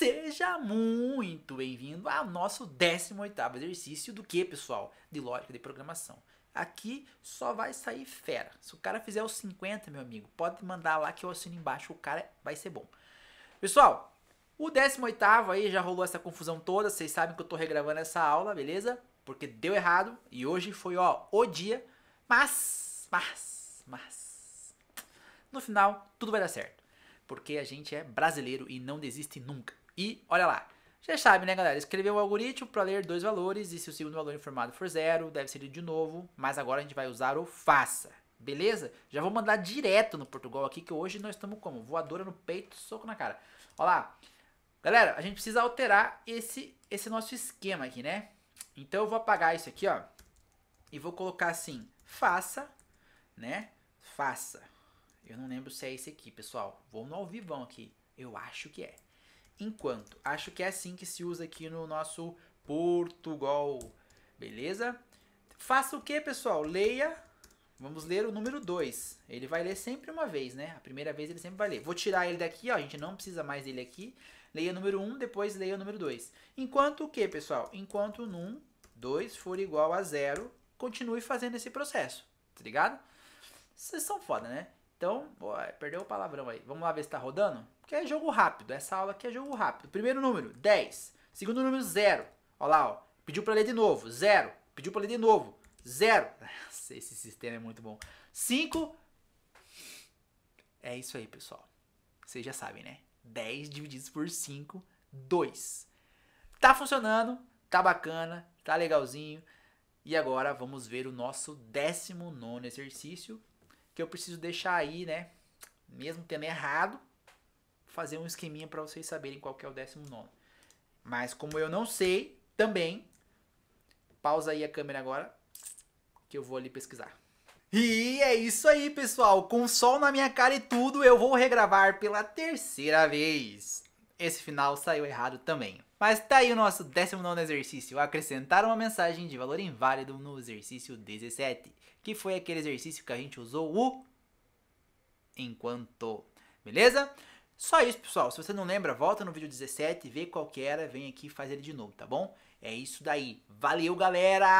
Seja muito bem-vindo ao nosso 18º exercício do que, pessoal? De lógica de programação. Aqui só vai sair fera. Se o cara fizer os 50, meu amigo, pode mandar lá que eu assino embaixo, o cara vai ser bom. Pessoal, o 18º aí já rolou essa confusão toda, vocês sabem que eu tô regravando essa aula, beleza? Porque deu errado e hoje foi, ó, o dia, mas, mas, mas, no final tudo vai dar certo. Porque a gente é brasileiro e não desiste nunca. E olha lá. Já sabe, né, galera? Escreveu o algoritmo para ler dois valores e se o segundo valor informado for zero, deve ser de novo, mas agora a gente vai usar o faça. Beleza? Já vou mandar direto no Portugal aqui, que hoje nós estamos como? Voadora no peito, soco na cara. Olha lá. Galera, a gente precisa alterar esse, esse nosso esquema aqui, né? Então eu vou apagar isso aqui, ó. E vou colocar assim, faça, né? Faça. Eu não lembro se é esse aqui, pessoal. Vou no ao vivão aqui. Eu acho que é enquanto. Acho que é assim que se usa aqui no nosso Portugal, beleza? Faça o que, pessoal? Leia, vamos ler o número 2. Ele vai ler sempre uma vez, né? A primeira vez ele sempre vai ler. Vou tirar ele daqui, ó, a gente não precisa mais dele aqui. Leia o número 1, um, depois leia o número 2. Enquanto o que, pessoal? Enquanto num 2 for igual a zero, continue fazendo esse processo, tá ligado? Vocês são foda, né? Então, pô, perdeu o palavrão aí. Vamos lá ver se tá rodando? Porque é jogo rápido, essa aula aqui é jogo rápido. Primeiro número, 10. Segundo número, 0. Olha lá, ó. Pediu pra ler de novo, 0. Pediu pra ler de novo, 0. Esse sistema é muito bom. 5. É isso aí, pessoal. Vocês já sabem, né? 10 divididos por 5, 2. Tá funcionando, tá bacana, tá legalzinho. E agora vamos ver o nosso 19 exercício que eu preciso deixar aí, né? Mesmo tendo errado, fazer um esqueminha para vocês saberem qual que é o décimo nono. Mas como eu não sei, também pausa aí a câmera agora que eu vou ali pesquisar. E é isso aí, pessoal. Com sol na minha cara e tudo, eu vou regravar pela terceira vez esse final saiu errado também. Mas tá aí o nosso 19 exercício, acrescentar uma mensagem de valor inválido no exercício 17, que foi aquele exercício que a gente usou o enquanto, beleza? Só isso, pessoal. Se você não lembra, volta no vídeo 17, vê qual que era, vem aqui fazer ele de novo, tá bom? É isso daí. Valeu, galera!